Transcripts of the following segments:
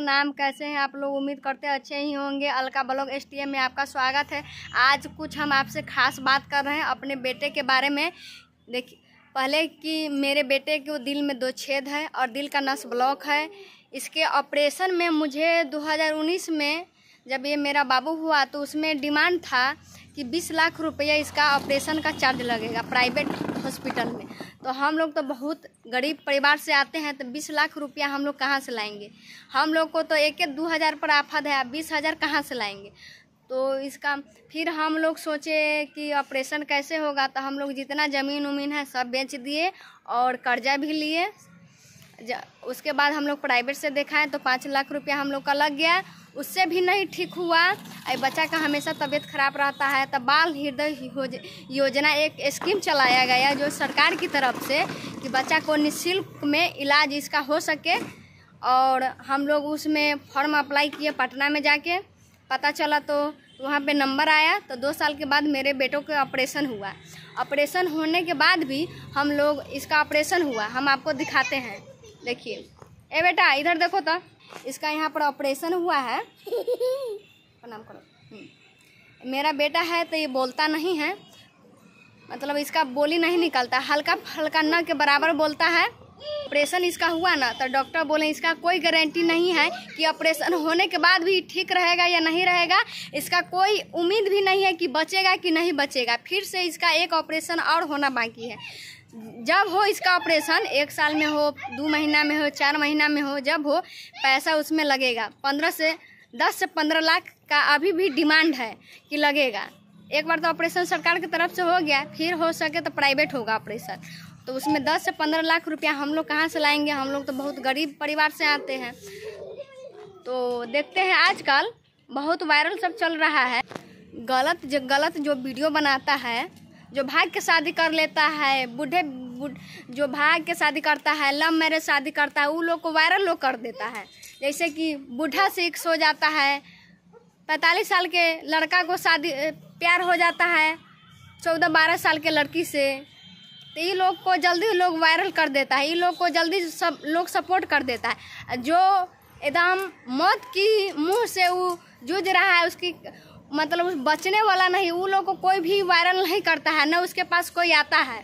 नाम कैसे हैं आप लोग उम्मीद करते हैं अच्छे ही होंगे अलका ब्लॉग एस में आपका स्वागत है आज कुछ हम आपसे खास बात कर रहे हैं अपने बेटे के बारे में देखिए पहले कि मेरे बेटे को दिल में दो छेद है और दिल का नस ब्लॉक है इसके ऑपरेशन में मुझे 2019 में जब ये मेरा बाबू हुआ तो उसमें डिमांड था कि 20 लाख रुपया इसका ऑपरेशन का चार्ज लगेगा प्राइवेट हॉस्पिटल में तो हम लोग तो बहुत गरीब परिवार से आते हैं तो बीस लाख रुपया हम लोग कहाँ से लाएंगे हम लोग को तो एक एक दो हज़ार पर आफत है बीस हज़ार कहाँ से लाएंगे तो इसका फिर हम लोग सोचे कि ऑपरेशन कैसे होगा तो हम लोग जितना ज़मीन उमीन है सब बेच दिए और कर्जा भी लिए उसके बाद हम लोग प्राइवेट से देखाएँ तो पाँच लाख रुपया हम लोग का लग गया उससे भी नहीं ठीक हुआ बच्चा का हमेशा तबीयत खराब रहता है तो बाल हृदय योजना एक स्कीम चलाया गया जो सरकार की तरफ से कि बच्चा को निःशुल्क में इलाज इसका हो सके और हम लोग उसमें फॉर्म अप्लाई किए पटना में जाके पता चला तो वहाँ पे नंबर आया तो दो साल के बाद मेरे बेटों का ऑपरेशन हुआ ऑपरेशन होने के बाद भी हम लोग इसका ऑपरेशन हुआ हम आपको दिखाते हैं देखिए ए बेटा इधर देखो तो इसका यहाँ पर ऑपरेशन हुआ है प्रणाम करो हम्म। मेरा बेटा है तो ये बोलता नहीं है मतलब इसका बोली नहीं निकलता हल्का हल्का न के बराबर बोलता है ऑपरेशन इसका हुआ ना तो डॉक्टर बोले इसका कोई गारंटी नहीं है कि ऑपरेशन होने के बाद भी ठीक रहेगा या नहीं रहेगा इसका कोई उम्मीद भी नहीं है कि बचेगा कि नहीं बचेगा फिर से इसका एक ऑपरेशन और होना बाकी है जब हो इसका ऑपरेशन एक साल में हो दो महीना में हो चार महीना में हो जब हो पैसा उसमें लगेगा पंद्रह से दस से पंद्रह लाख का अभी भी डिमांड है कि लगेगा एक बार तो ऑपरेशन सरकार की तरफ से हो गया फिर हो सके तो प्राइवेट होगा ऑपरेशन तो उसमें दस से पंद्रह लाख रुपया हम लोग कहाँ से लाएंगे हम लोग तो बहुत गरीब परिवार से आते हैं तो देखते हैं आजकल बहुत वायरल सब चल रहा है गलत जो गलत जो वीडियो बनाता है जो भाग के शादी कर लेता है बूढ़े जो भाग के शादी करता है लव मैरिज शादी करता है वो लोग को वायरल लोग कर देता है जैसे कि बूढ़ा सिक्स हो जाता है पैंतालीस साल के लड़का को शादी प्यार हो जाता है चौदह बारह साल के लड़की से तो ये लोग को जल्दी लोग वायरल कर देता है ये लोग को जल्दी सब लोग सपोर्ट कर देता है जो एकदम मौत की मुंह से वो जूझ रहा है उसकी मतलब बचने वाला नहीं वो लोग को कोई भी वायरल नहीं करता है ना उसके पास कोई आता है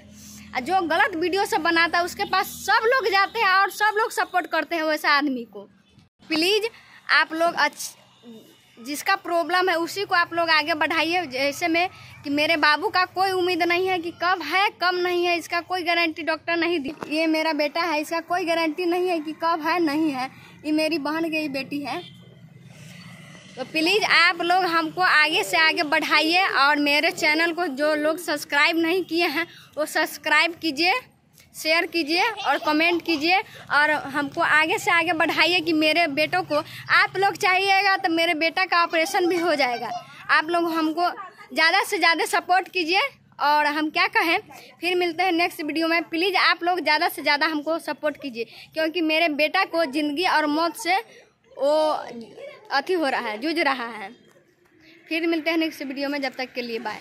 जो गलत वीडियो सब बनाता है उसके पास सब लोग जाते हैं और सब लोग सपोर्ट करते हैं वैसे आदमी को प्लीज़ आप लोग अच्छ जिसका प्रॉब्लम है उसी को आप लोग आगे बढ़ाइए जैसे में कि मेरे बाबू का कोई उम्मीद नहीं है कि कब है कब नहीं है इसका कोई गारंटी डॉक्टर नहीं दी ये मेरा बेटा है इसका कोई गारंटी नहीं है कि कब है नहीं है ये मेरी बहन की बेटी है तो प्लीज़ आप लोग हमको आगे से आगे बढ़ाइए और मेरे चैनल को जो लोग सब्सक्राइब नहीं किए हैं वो सब्सक्राइब कीजिए शेयर कीजिए और कमेंट कीजिए और हमको आगे से आगे बढ़ाइए कि मेरे बेटों को आप लोग चाहिएगा तो मेरे बेटा का ऑपरेशन भी हो जाएगा आप लोग हमको ज़्यादा से ज़्यादा सपोर्ट कीजिए और हम क्या कहें फिर मिलते हैं नेक्स्ट वीडियो में प्लीज़ आप लोग ज़्यादा से ज़्यादा हमको सपोर्ट कीजिए क्योंकि मेरे बेटा को ज़िंदगी और मौत से वो अथी हो रहा है जूझ रहा है फिर मिलते हैं नेक्स्ट वीडियो में जब तक के लिए बाय